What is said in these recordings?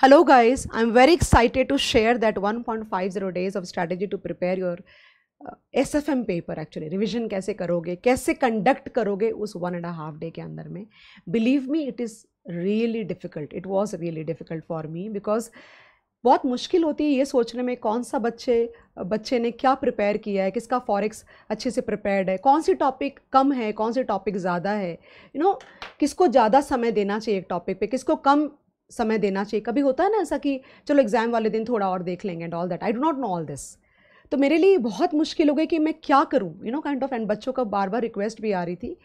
Hello guys, I'm very excited to share that 1.50 days of strategy to prepare your S F M paper actually revision कैसे करोगे कैसे conduct करोगे उस one and half day के अंदर में believe me it is really difficult it was really difficult for me because बहुत मुश्किल होती है ये सोचने में कौन सा बच्चे बच्चे ने क्या प्रिपेयर किया है किसका फॉरिक्स अच्छे से प्रिपेयर्ड है कौन सी टॉपिक कम है कौन से टॉपिक ज़्यादा है यू you नो know, किसको ज़्यादा समय देना चाहिए एक टॉपिक पे किसको कम समय देना चाहिए कभी होता है ना ऐसा कि चलो एग्ज़ाम वाले दिन थोड़ा और देख लेंगे and all that I do not know all this तो मेरे लिए बहुत मुश्किल हो गई कि मैं क्या करूँ you know kind of and बच्चों का बार बार रिक्वेस्ट भी आ रही थी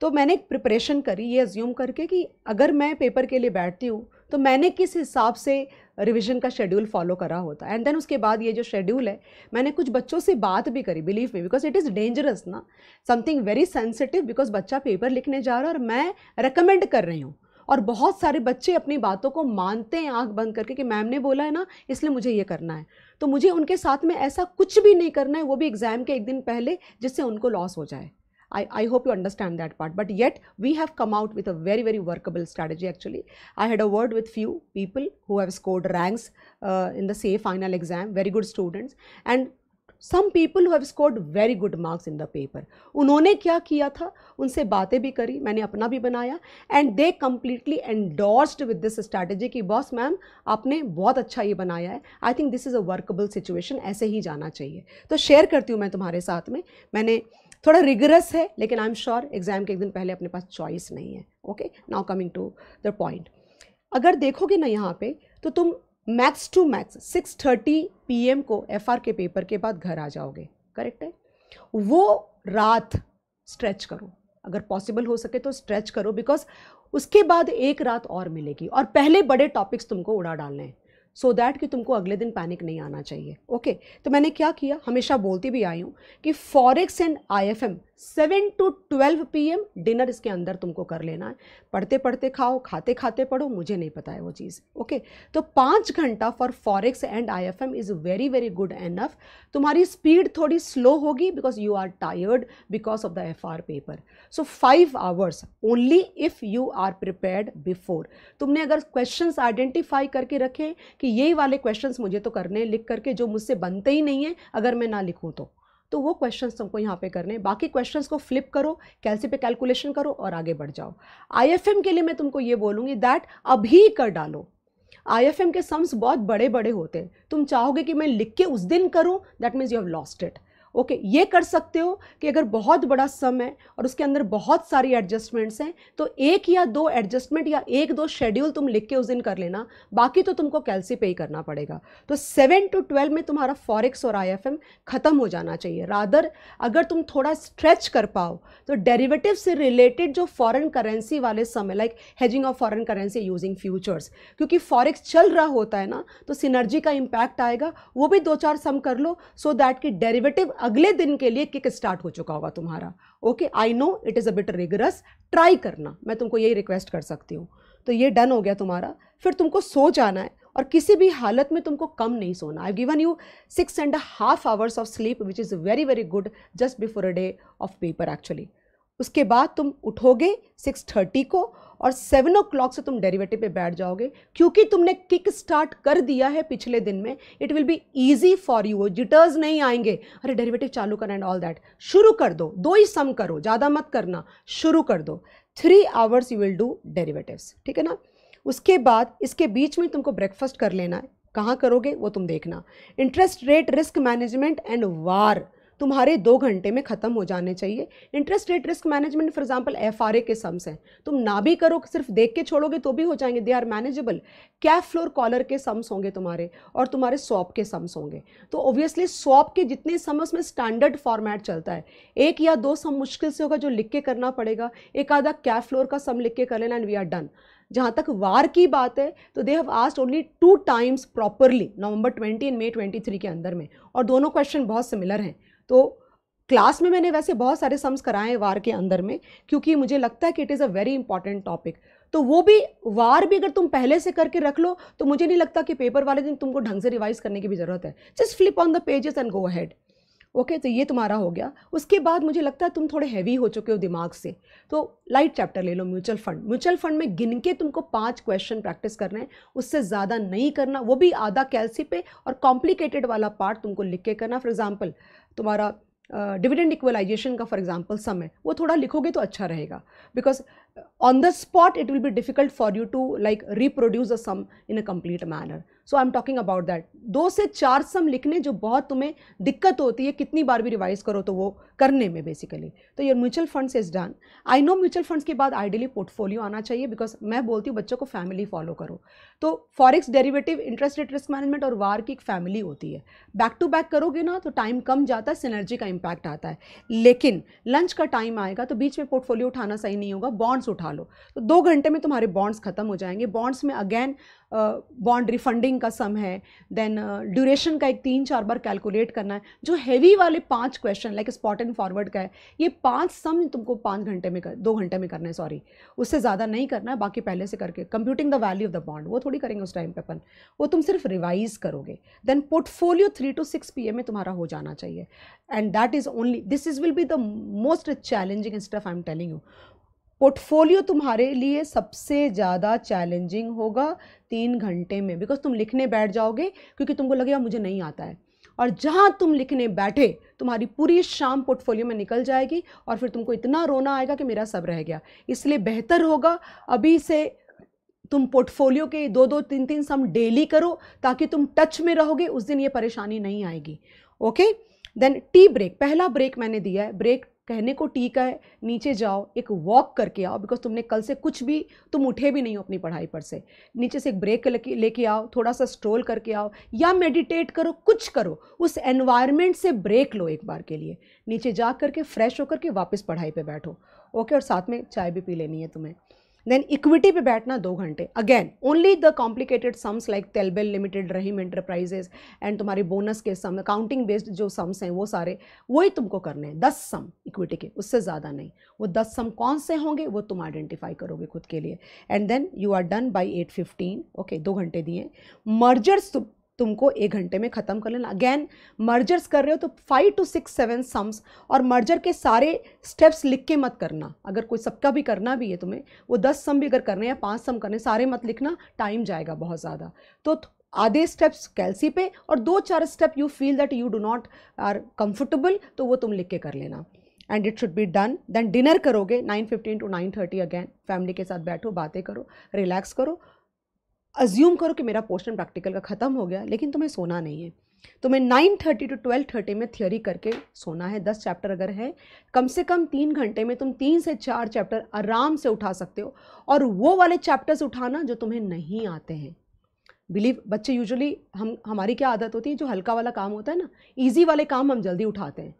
तो मैंने एक प्रिपरेशन करी ये एज्यूम करके कि अगर मैं पेपर के लिए बैठती हूँ तो मैंने किस हिसाब से रिवीजन का शेड्यूल फॉलो करा होता है एंड देन उसके बाद ये जो शेड्यूल है मैंने कुछ बच्चों से बात भी करी बिलीव में बिकॉज इट इज़ डेंजरस ना समथिंग वेरी सेंसिटिव बिकॉज बच्चा पेपर लिखने जा रहा है और मैं रिकमेंड कर रही हूँ और बहुत सारे बच्चे अपनी बातों को मानते हैं आँख बंद करके कि मैम ने बोला है ना इसलिए मुझे ये करना है तो मुझे उनके साथ में ऐसा कुछ भी नहीं करना है वो भी एग्ज़ाम के एक दिन पहले जिससे उनको लॉस हो जाए I, I hope you understand that part. But yet, we have come out with a very, very workable strategy actually. I had a word with few people who have scored ranks uh, in the CA final exam, very good students. And some people have scored very good marks in the paper उन्होंने क्या किया था उनसे बातें भी करी मैंने अपना भी बनाया and they completely endorsed with this strategy कि बॉस मैम आपने बहुत अच्छा ये बनाया है I think this is a workable situation ऐसे ही जाना चाहिए तो शेयर करती हूँ मैं तुम्हारे साथ में मैंने थोड़ा रिगरस है लेकिन आई एम श्योर एग्जाम के एक दिन पहले अपने पास चॉइस नहीं है okay now coming to the point अगर देखोगे ना यहाँ पे तो तुम max to max six thirty P को एफ के पेपर के बाद घर आ जाओगे करेक्ट है वो रात स्ट्रेच करो अगर पॉसिबल हो सके तो स्ट्रेच करो बिकॉज उसके बाद एक रात और मिलेगी और पहले बड़े टॉपिक्स तुमको उड़ा डालने हैं सो so दैट कि तुमको अगले दिन पैनिक नहीं आना चाहिए ओके okay, तो मैंने क्या किया हमेशा बोलती भी आई हूँ कि forex and M seven to twelve P M dinner इसके अंदर तुमको कर लेना है पढ़ते पढ़ते खाओ खाते खाते पढ़ो मुझे नहीं पता है वो चीज़ ओके तो पाँच घंटा for forex and I F M is very very good enough तुम्हारी स्पीड थोड़ी स्लो होगी because you are tired because of the F R paper so five hours only if you are prepare before तुमने अगर question identify करके रखे कि यही वाले क्वेश्चन मुझे तो करने लिख करके जो मुझसे बनते ही नहीं हैं अगर मैं ना लिखूँ तो तो वो क्वेश्चंस तुमको यहाँ पे करने बाकी क्वेश्चंस को फ्लिप करो कैलसी पे कैलकुलेशन करो और आगे बढ़ जाओ आईएफएम के लिए मैं तुमको ये बोलूँगी दैट अभी कर डालो आईएफएम के सम्स बहुत बड़े बड़े होते हैं तुम चाहोगे कि मैं लिख के उस दिन करूँ that means you have lost it okay okay, ये कर सकते हो कि अगर बहुत बड़ा सम है और उसके अंदर बहुत सारी एडजस्टमेंट्स हैं तो एक या दो एडजस्टमेंट या एक दो शेड्यूल तुम लिख के उस दिन कर लेना बाकी तो तुमको कैलसी पे ही करना पड़ेगा तो सेवन टू ट्वेल्व में तुम्हारा फॉरेक्स और आई ख़त्म हो जाना चाहिए रादर अगर तुम थोड़ा स्ट्रेच कर पाओ तो डेरिवेटिव से रिलेटेड जो फॉरन करेंसी वाले सम है like hedging of foreign currency using futures क्योंकि फॉरेक्स चल रहा होता है ना तो सिनर्जी का इम्पैक्ट आएगा वो भी दो चार सम कर लो सो दैट कि डेरिवेटिव अगले दिन के लिए किक स्टार्ट हो चुका होगा तुम्हारा okay I know it is a bit rigorous try करना मैं तुमको यही रिक्वेस्ट कर सकती हूँ तो ये डन हो गया तुम्हारा फिर तुमको सो जाना है और किसी भी हालत में तुमको कम नहीं सोना I given you six and half hours of sleep which is very very good just before a day of paper actually उसके बाद तुम उठोगे सिक्स थर्टी को और सेवन ओ क्लॉक से तुम डेरिवेटिव पे बैठ जाओगे क्योंकि तुमने किक स्टार्ट कर दिया है पिछले दिन में it will be easy for you jitters नहीं आएंगे अरे डेरिवेटिव चालू करना एंड ऑल दैट शुरू कर दो दो ही सम करो ज़्यादा मत करना शुरू कर दो three hours you will do derivatives ठीक है ना उसके बाद इसके बीच में तुमको ब्रेकफास्ट कर लेना है कहाँ करोगे वो तुम देखना interest rate risk management and वार तुम्हारे दो घंटे में ख़त्म हो जाने चाहिए interest rate risk management for example F के सम्स हैं तुम ना भी करो सिर्फ देख के छोड़ोगे तो भी हो जाएंगे they are manageable cap floor collar के सम्स होंगे तुम्हारे और तुम्हारे स्वॉप के सम्स होंगे तो ऑब्वियसली स्वॉप के जितने सम उसमें स्टैंडर्ड फॉर्मेट चलता है एक या दो सम मुश्किल से होगा जो लिख के करना पड़ेगा एक आधा कैफ फ्लोर का सम लिख के कर लेना एंड वी आर डन जहाँ तक वार की बात है तो they have asked only two times properly November 20 and May 23 के अंदर में और दोनों क्वेश्चन बहुत सिमिलर हैं तो क्लास में मैंने वैसे बहुत सारे सम्स कराए वार के अंदर में क्योंकि मुझे लगता है कि it is a very important topic तो वो भी वार भी अगर तुम पहले से करके रख लो तो मुझे नहीं लगता कि पेपर वाले दिन तुमको ढंग से रिवाइज करने की भी ज़रूरत है just flip on the pages and go ahead okay तो ये तुम्हारा हो गया उसके बाद मुझे लगता है तुम थोड़े हैवी हो चुके हो दिमाग से तो लाइट चैप्टर ले लो म्यूचुअल फंड म्यूचुअल फंड में गिन के तुमको पांच क्वेश्चन प्रैक्टिस करना है उससे ज़्यादा नहीं करना वो भी आधा कैलसी पे और कॉम्प्लिकेटेड वाला पार्ट तुमको लिख के करना फॉर एग्जाम्पल तुम्हारा डिविडेंड इक्वलाइजेशन का फॉर एग्जांपल सम है वो थोड़ा लिखोगे तो अच्छा रहेगा because on the spot it will be difficult for you to like reproduce a sum in a complete manner so i am talking about that दो से चार सम लिखने जो बहुत तुम्हें दिक्कत होती है कितनी बार भी रिवाइज करो तो वो करने में बेसिकली तो your mutual funds is done I know mutual funds के बाद आइडियली पोर्टफोलियो आना चाहिए बिकॉज मैं बोलती हूँ बच्चों को फैमिली फॉलो करो तो forex derivative interest rate risk management और वार की एक फैमिली होती है बैक टू बैक करोगे ना तो टाइम कम जाता है सिनर्जी का इम्पैक्ट आता है लेकिन लंच का टाइम आएगा तो बीच में पोर्टफोलियो उठाना सही नहीं होगा बॉन्ड्स उठा लो तो दो घंटे में तुम्हारे बॉन्ड्स ख़त्म हो जाएंगे बॉन्ड्स में अगेन बॉन्ड रिफंडिंग का सम है देन ड्यूरेशन uh, का एक तीन चार बार कैलकुलेट करना है जो हैवी वाले पांच question like spot and forward का है ये पांच सम तुमको पाँच घंटे में कर दो घंटे में करना है सॉरी उससे ज़्यादा नहीं करना है बाकी पहले से करके computing the value of the bond वो थोड़ी करेंगे उस टाइम पे अपन वो तुम सिर्फ रिवाइज करोगे then portfolio three two six P में तुम्हारा हो जाना चाहिए and that is only this is will be the most challenging stuff I am telling you portfolio तुम्हारे लिए सबसे ज़्यादा चैलेंजिंग होगा तीन घंटे में बिकॉज तुम लिखने बैठ जाओगे क्योंकि तुमको लगेगा मुझे नहीं आता है और जहाँ तुम लिखने बैठे तुम्हारी पूरी शाम पोर्टफोलियो में निकल जाएगी और फिर तुमको इतना रोना आएगा कि मेरा सब रह गया इसलिए बेहतर होगा अभी से तुम पोर्टफोलियो के दो दो तीन तीन सम डेली करो ताकि तुम टच में रहोगे उस दिन ये परेशानी नहीं आएगी ओके देन टी ब्रेक पहला ब्रेक मैंने दिया है ब्रेक कहने को टी का है नीचे जाओ एक वॉक करके आओ बिकॉज तुमने कल से कुछ भी तुम उठे भी नहीं हो अपनी पढ़ाई पर से नीचे से एक ब्रेक लेके लेके आओ थोड़ा सा स्ट्रोल करके आओ या मेडिटेट करो कुछ करो उस एनवायरनमेंट से ब्रेक लो एक बार के लिए नीचे जा करके फ्रेश होकर के वापस पढ़ाई पे बैठो ओके और साथ में चाय भी पी लेनी है तुम्हें देन इक्विटी पे बैठना दो घंटे again only the complicated sums like तेलबेल लिमिटेड रहीम एंटरप्राइजेज एंड तुम्हारे बोनस के सम अकाउंटिंग बेस्ड जो सम्स हैं वो सारे वही तुमको करने हैं दस सम इक्विटी के उससे ज़्यादा नहीं वो दस सम कौन से होंगे वो तुम आइडेंटिफाई करोगे खुद के लिए and then you are done by eight fifteen okay दो घंटे दिए मर्जर्स तुमको एक घंटे में ख़त्म कर लेना अगैन मर्जर्स कर रहे हो तो five two six seven sums और मर्जर के सारे स्टेप्स लिख के मत करना अगर कोई सबका भी करना भी है तुम्हें वो दस सम भी अगर करने या पाँच सम करने सारे मत लिखना टाइम जाएगा बहुत ज़्यादा तो आधे स्टेप्स कैल्सी पे और दो चार step you feel that you do not are comfortable तो वो तुम लिख के कर लेना and it should be done then dinner करोगे nine fifteen to nine thirty again family के साथ बैठो बातें करो रिलैक्स करो अज्यूम करो कि मेरा पोर्शन प्रैक्टिकल का ख़त्म हो गया लेकिन तुम्हें सोना नहीं है तुम्हें nine thirty to twelve thirty में थियोरी करके सोना है दस चैप्टर अगर है कम से कम तीन घंटे में तुम तीन से चार चैप्टर आराम से उठा सकते हो और वो वाले चैप्टर्स उठाना जो तुम्हें नहीं आते हैं बिलीव बच्चे यूजुअली हम हमारी क्या आदत होती है जो हल्का वाला काम होता है ना ईजी वाले काम हम जल्दी उठाते हैं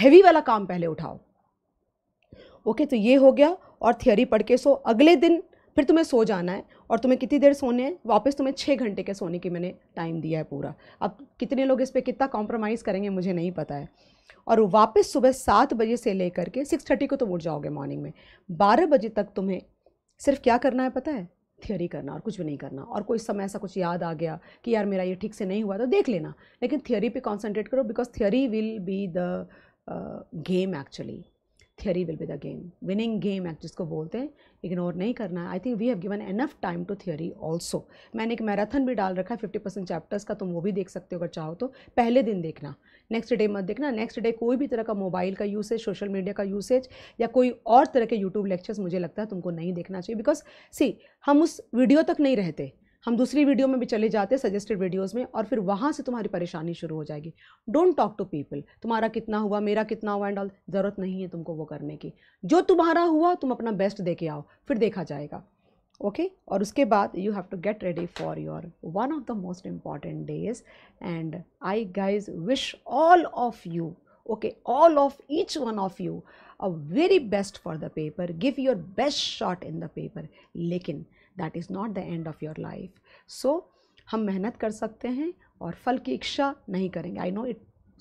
हैवी वाला काम पहले उठाओ ओके okay, तो ये हो गया और थियोरी पढ़ के सो अगले दिन फिर तुम्हें सो जाना है और तुम्हें कितनी देर सोने हैं वापस तुम्हें छः घंटे के सोने की मैंने टाइम दिया है पूरा अब कितने लोग इस पर कितना कॉम्प्रोमाइज़ करेंगे मुझे नहीं पता है और वापस सुबह सात बजे से लेकर के सिक्स थर्टी को तुम उठ जाओगे मॉर्निंग में बारह बजे तक तुम्हें सिर्फ क्या करना है पता है थियोरी करना और कुछ भी नहीं करना और कोई समय ऐसा कुछ याद आ गया कि यार मेरा ये ठीक से नहीं हुआ तो देख लेना लेकिन थियोरी पे कॉन्सेंट्रेट करो because theory will be the game actually theory will be the game winning game act जिसको बोलते हैं इग्नोर नहीं करना I think we have given enough time to theory also मैंने एक मैराथन भी डाल रखा है फिफ्टी परसेंट चैप्टर्स का तुम वो भी देख सकते हो अगर चाहो तो पहले दिन देखना नेक्स्ट डे मत देखना नेक्स्ट डे कोई भी तरह का मोबाइल का यूसेज सोशल मीडिया का यूसेज या कोई और तरह के यूट्यूब लेक्चर्स मुझे लगता है तुमको नहीं देखना चाहिए बिकॉज सी हम उस वीडियो तक नहीं रहते हम दूसरी वीडियो में भी चले जाते हैं सजेस्टेड वीडियोस में और फिर वहाँ से तुम्हारी परेशानी शुरू हो जाएगी डोंट टॉक टू पीपल तुम्हारा कितना हुआ मेरा कितना हुआ एंड ऑल ज़रूरत नहीं है तुमको वो करने की जो तुम्हारा हुआ तुम अपना बेस्ट दे के आओ फिर देखा जाएगा ओके okay? और उसके बाद you have to get ready for your one of the most important days and I guys wish all of you okay all of each one of you a very best for the paper give your best shot in the paper लेकिन that is not the end of your life so हम मेहनत कर सकते हैं और फल की इच्छा नहीं करेंगे I know it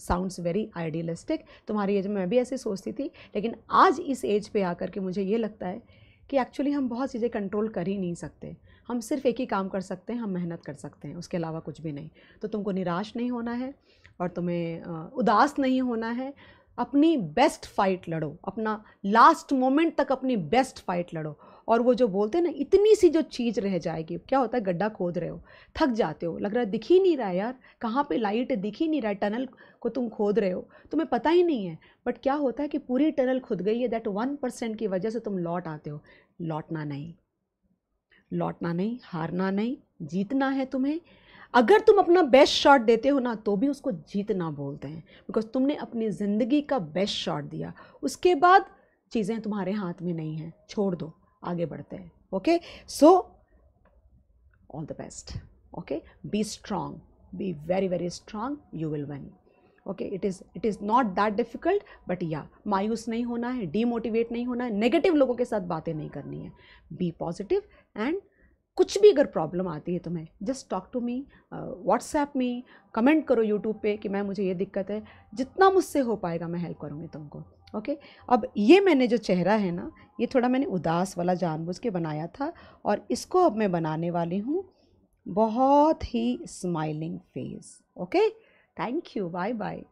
sounds very idealistic तुम्हारी एज में मैं भी ऐसे सोचती थी लेकिन आज इस एज पे आकर के मुझे ये लगता है कि एक्चुअली हम बहुत चीज़ें कंट्रोल कर ही नहीं सकते हम सिर्फ एक ही काम कर सकते हैं हम मेहनत कर सकते हैं उसके अलावा कुछ भी नहीं तो तुमको निराश नहीं होना है और तुम्हें उदास नहीं होना है अपनी बेस्ट फाइट लड़ो अपना लास्ट मोमेंट तक अपनी बेस्ट फाइट लड़ो और वो जो बोलते हैं ना इतनी सी जो चीज़ रह जाएगी क्या होता है गड्ढा खोद रहे हो थक जाते हो लग रहा है दिख ही नहीं रहा है यार कहाँ पे लाइट दिख ही नहीं रहा है टनल को तुम खोद रहे हो तुम्हें पता ही नहीं है बट क्या होता है कि पूरी टनल खुद गई है दैट वन परसेंट की वजह से तुम लौट आते हो लौटना नहीं लौटना नहीं हारना नहीं जीतना है तुम्हें अगर तुम अपना बेस्ट शॉट देते हो ना तो भी उसको जीतना बोलते हैं बिकॉज तुमने अपनी ज़िंदगी का बेस्ट शॉट दिया उसके बाद चीज़ें तुम्हारे हाथ में नहीं हैं छोड़ दो आगे बढ़ते हैं okay so all the best okay be strong be very very strong you will won okay it is it is not that difficult but या मायूस नहीं होना है डीमोटिवेट नहीं होना है नेगेटिव लोगों के साथ बातें नहीं करनी है बी पॉजिटिव एंड कुछ भी अगर प्रॉब्लम आती है तुम्हें just talk to me WhatsApp में कमेंट करो यूट्यूब पे कि मैं मुझे ये दिक्कत है जितना मुझसे हो पाएगा मैं हेल्प करूँगी तुमको ओके okay? अब ये मैंने जो चेहरा है ना ये थोड़ा मैंने उदास वाला जानबूझ के बनाया था और इसको अब मैं बनाने वाली हूँ बहुत ही smiling face okay okay? Thank you. Bye bye.